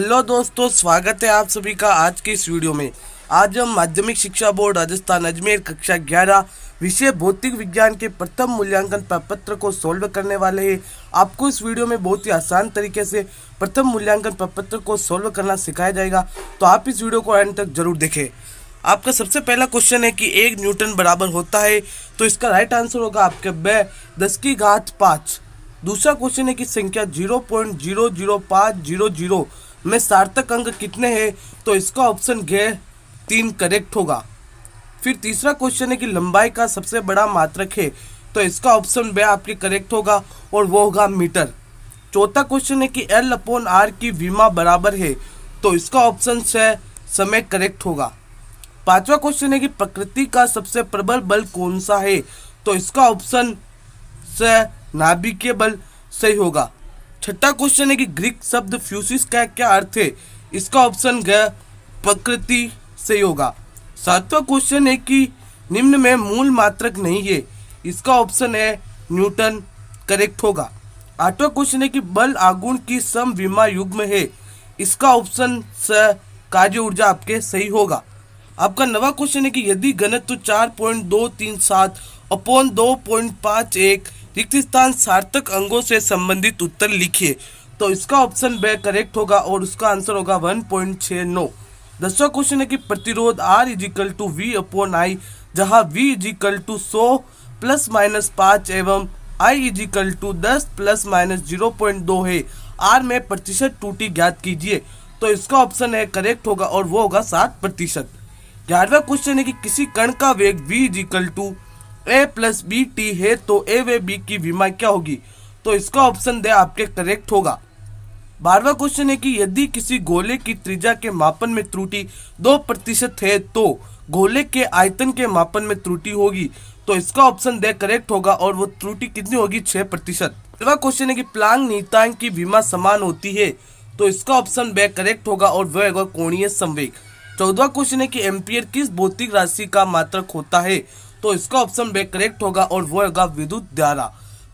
hello दोस्तों स्वागत है आप सभी का आज के इस वीडियो में आज हम माध्यमिक शिक्षा बोर्ड राजस्थान अजमेर कक्षा 11 विषय भौतिक विज्ञान के प्रथम मूल्यांकन प्रपत्र को सोल्व करने वाले हैं आपको इस वीडियो में बहुत ही आसान तरीके से प्रथम मूल्यांकन प्रपत्र को सोल्व करना सिखाया जाएगा तो आप इस वीडियो को एंड तक जरूर देखें आपका सबसे पहला क्वेश्चन है कि एक न्यूटन बराबर होता है तो इसका राइट आंसर होगा आपके बे दस की घात पाँच दूसरा क्वेश्चन है कि संख्या जीरो पॉइंट जीरो जीरो पाँच जीरो जीरो में सार्थक अंक कितने हैं तो इसका ऑप्शन घे तीन करेक्ट होगा फिर तीसरा क्वेश्चन है कि लंबाई का सबसे बड़ा मात्रक है तो इसका ऑप्शन बे आपके करेक्ट होगा और वो होगा मीटर चौथा क्वेश्चन है कि एल अपोन आर की वीमा बराबर है तो इसका ऑप्शन से समय करेक्ट होगा पांचवा क्वेश्चन है कि प्रकृति का सबसे प्रबल बल कौन सा है तो इसका ऑप्शन से नाभिकीय बल सही होगा छठा क्वेश्चन है कि ग्रीक शब्द फ्यूसिस का क्या अर्थ है इसका ऑप्शन गया प्रकृति से होगा सातवां क्वेश्चन है कि निम्न में मूल मात्रक नहीं है इसका ऑप्शन है न्यूटन करेक्ट होगा आठवां क्वेश्चन है कि बल आगुण की सम विमा युग्म है इसका ऑप्शन स कार्य ऊर्जा आपके सही होगा आपका नवा क्वेश्चन है कि यदि गणित तो चार पॉइंट दो तीन सात अपॉन दो पॉइंट पाँच एक रिक्त स्थान सार्थक अंगों से संबंधित उत्तर लिखिए तो इसका ऑप्शन बे करेक्ट होगा और उसका आंसर होगा वन पॉइंट छ नौ दसवा क्वेश्चन है कि प्रतिरोध R equal to V upon I जहां वी इजिकल टू सो प्लस माइनस पांच एवं आई इजिकल टू दस प्लस माइनस जीरो पॉइंट दो है आर में प्रतिशत टूटी ज्ञात कीजिए तो इसका ऑप्शन है करेक्ट होगा और वो होगा सात प्रतिशत ग्यारहवा क्वेश्चन है कि किसी कण का वेग V equal to A plus B T है तो ए वे बी की विमा क्या होगी तो इसका ऑप्शन दे आपके करेक्ट होगा बारहवा क्वेश्चन है कि यदि किसी गोले की त्रिज्या के मापन में त्रुटि दो प्रतिशत है तो गोले के आयतन के मापन में त्रुटि होगी तो इसका ऑप्शन दे करेक्ट होगा और वो त्रुटि कितनी होगी छह प्रतिशत क्वेश्चन है कि प्लांग नीतांग की विमा समान होती है तो इसका ऑप्शन बे करेक्ट होगा और वह होगा कोणीय संवेग चौदवा क्वेश्चन है कि एम्पियर किस भौतिक राशि का मात्रक होता है तो इसका ऑप्शन बे करेक्ट होगा और वो होगा विद्युत द्वारा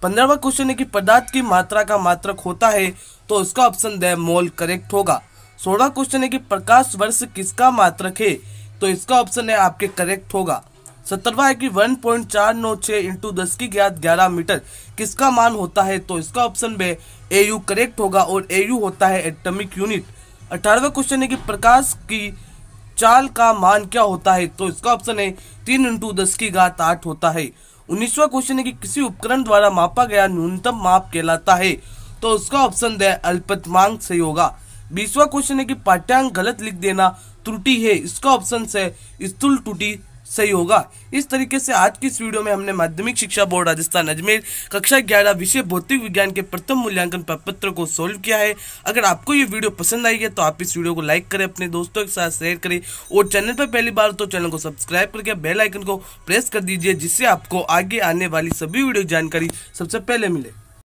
पंद्रहवा क्वेश्चन है कि पदार्थ की मात्रा का मात्रक होता है तो इसका ऑप्शन दे मोल करेक्ट होगा सोलह क्वेश्चन है कि प्रकाश वर्ष किसका मात्रक है तो इसका ऑप्शन है आपके करेक्ट होगा सत्रहवा है कि वन पॉइंट चार नौ छह इंटू दस की ज्ञात ग्यारह मीटर किसका मान होता है तो इसका ऑप्शन बे एयू करेक्ट होगा और एयू होता है एटमिक यूनिट अठारहवा क्वेश्चन है कि प्रकाश की चाल का मान क्या होता है तो इसका ऑप्शन है तीन इंटू दस की घात आठ होता है उन्नीसवा क्वेश्चन है कि किसी उपकरण द्वारा मापा गया न्यूनतम माप कहलाता है तो उसका ऑप्शन दे अल्पतमांक सही होगा बीसवा क्वेश्चन है कि पाठ्यांक गलत लिख देना त्रुटि है इसका ऑप्शन है स्थूल त्रुटि सही होगा इस तरीके से आज की इस वीडियो में हमने माध्यमिक शिक्षा बोर्ड राजस्थान अजमेर कक्षा ग्यारह विषय भौतिक विज्ञान के प्रथम मूल्यांकन पत्र को सोल्व किया है अगर आपको ये वीडियो पसंद आई है तो आप इस वीडियो को लाइक करें अपने दोस्तों के साथ शेयर करें और चैनल पर पहली बार तो चैनल को सब्सक्राइब करके बेलाइकन को प्रेस कर दीजिए जिससे आपको आगे आने वाली सभी वीडियो जानकारी सबसे पहले मिले